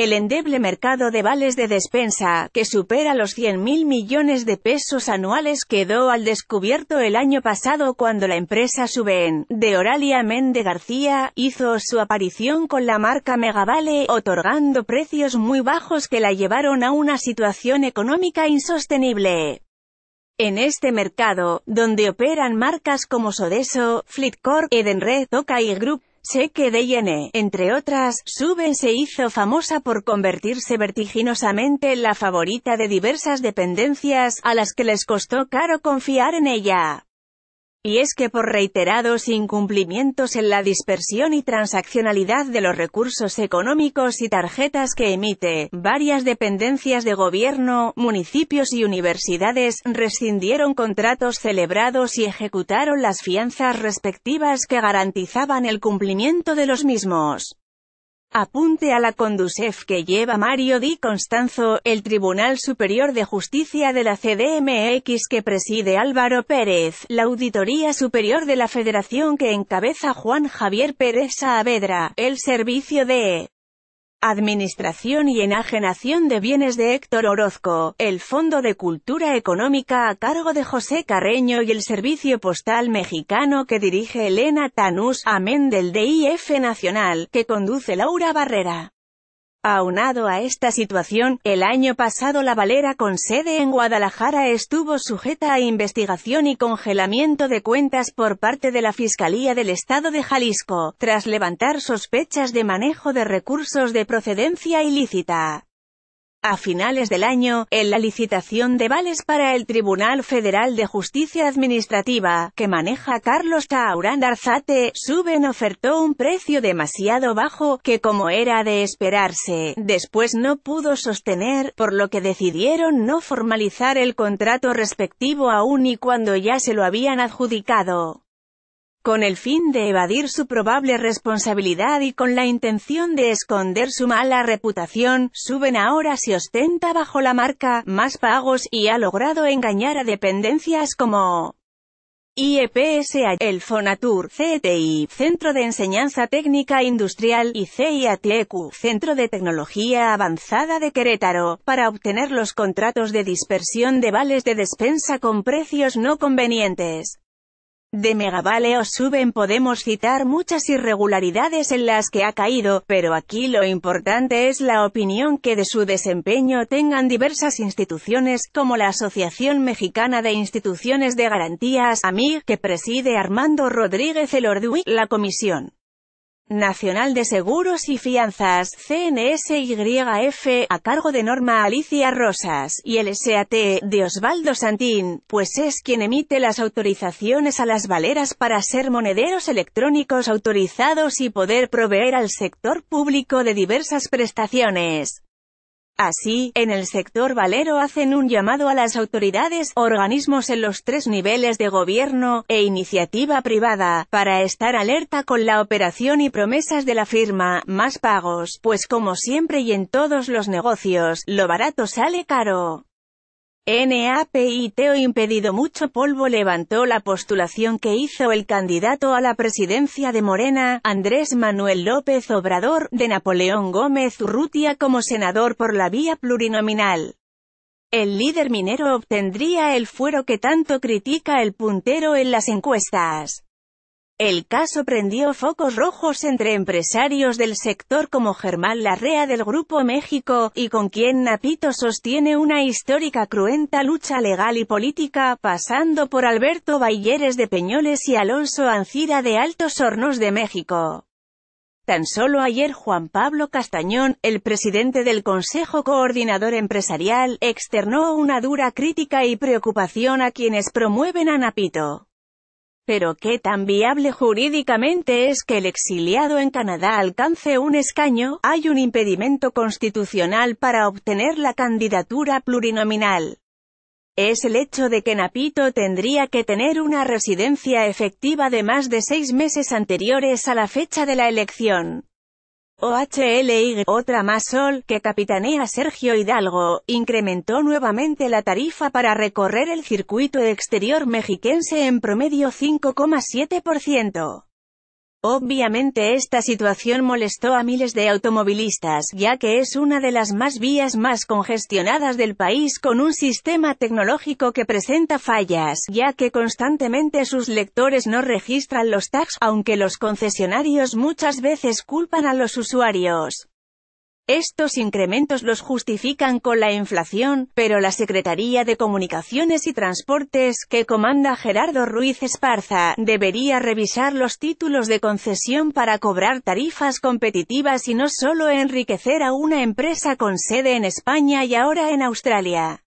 El endeble mercado de vales de despensa, que supera los 100.000 millones de pesos anuales, quedó al descubierto el año pasado cuando la empresa Suben, de Oralia Mende García, hizo su aparición con la marca Megavale, otorgando precios muy bajos que la llevaron a una situación económica insostenible. En este mercado, donde operan marcas como Sodeso, Flipcore, Edenred, Toca y Group Cheque de entre otras, Suben se hizo famosa por convertirse vertiginosamente en la favorita de diversas dependencias, a las que les costó caro confiar en ella. Y es que por reiterados incumplimientos en la dispersión y transaccionalidad de los recursos económicos y tarjetas que emite, varias dependencias de gobierno, municipios y universidades rescindieron contratos celebrados y ejecutaron las fianzas respectivas que garantizaban el cumplimiento de los mismos. Apunte a la Conducef que lleva Mario Di Constanzo, el Tribunal Superior de Justicia de la CDMX que preside Álvaro Pérez, la Auditoría Superior de la Federación que encabeza Juan Javier Pérez Saavedra, el Servicio de Administración y enajenación de bienes de Héctor Orozco, el Fondo de Cultura Económica a cargo de José Carreño y el Servicio Postal Mexicano que dirige Elena Tanús, amén del DIF Nacional, que conduce Laura Barrera. Aunado a esta situación, el año pasado la Valera con sede en Guadalajara estuvo sujeta a investigación y congelamiento de cuentas por parte de la Fiscalía del Estado de Jalisco, tras levantar sospechas de manejo de recursos de procedencia ilícita a finales del año, en la licitación de vales para el Tribunal Federal de Justicia Administrativa, que maneja Carlos Taurán Arzate, Suben ofertó un precio demasiado bajo, que como era de esperarse, después no pudo sostener, por lo que decidieron no formalizar el contrato respectivo aún y cuando ya se lo habían adjudicado con el fin de evadir su probable responsabilidad y con la intención de esconder su mala reputación, suben ahora se ostenta bajo la marca Más Pagos y ha logrado engañar a dependencias como IEPSA, el Fonatur, CTI, Centro de Enseñanza Técnica Industrial, y CIATEQ, Centro de Tecnología Avanzada de Querétaro, para obtener los contratos de dispersión de vales de despensa con precios no convenientes de o suben podemos citar muchas irregularidades en las que ha caído, pero aquí lo importante es la opinión que de su desempeño tengan diversas instituciones, como la Asociación Mexicana de Instituciones de Garantías, AMIG, que preside Armando Rodríguez Elordui, la comisión. Nacional de Seguros y Fianzas, CNSYF, a cargo de Norma Alicia Rosas, y el SAT, de Osvaldo Santín, pues es quien emite las autorizaciones a las valeras para ser monederos electrónicos autorizados y poder proveer al sector público de diversas prestaciones. Así, en el sector valero hacen un llamado a las autoridades, organismos en los tres niveles de gobierno, e iniciativa privada, para estar alerta con la operación y promesas de la firma, más pagos, pues como siempre y en todos los negocios, lo barato sale caro. NAPIT o impedido mucho polvo levantó la postulación que hizo el candidato a la presidencia de Morena, Andrés Manuel López Obrador, de Napoleón Gómez Urrutia como senador por la vía plurinominal. El líder minero obtendría el fuero que tanto critica el puntero en las encuestas. El caso prendió focos rojos entre empresarios del sector como Germán Larrea del Grupo México, y con quien Napito sostiene una histórica cruenta lucha legal y política, pasando por Alberto Bayeres de Peñoles y Alonso Ancira de Altos Hornos de México. Tan solo ayer Juan Pablo Castañón, el presidente del Consejo Coordinador Empresarial, externó una dura crítica y preocupación a quienes promueven a Napito. Pero qué tan viable jurídicamente es que el exiliado en Canadá alcance un escaño, hay un impedimento constitucional para obtener la candidatura plurinominal. Es el hecho de que Napito tendría que tener una residencia efectiva de más de seis meses anteriores a la fecha de la elección. OHLY, otra más Sol, que capitanea Sergio Hidalgo, incrementó nuevamente la tarifa para recorrer el circuito exterior mexiquense en promedio 5,7%. Obviamente esta situación molestó a miles de automovilistas, ya que es una de las más vías más congestionadas del país con un sistema tecnológico que presenta fallas, ya que constantemente sus lectores no registran los tags, aunque los concesionarios muchas veces culpan a los usuarios. Estos incrementos los justifican con la inflación, pero la Secretaría de Comunicaciones y Transportes, que comanda Gerardo Ruiz Esparza, debería revisar los títulos de concesión para cobrar tarifas competitivas y no solo enriquecer a una empresa con sede en España y ahora en Australia.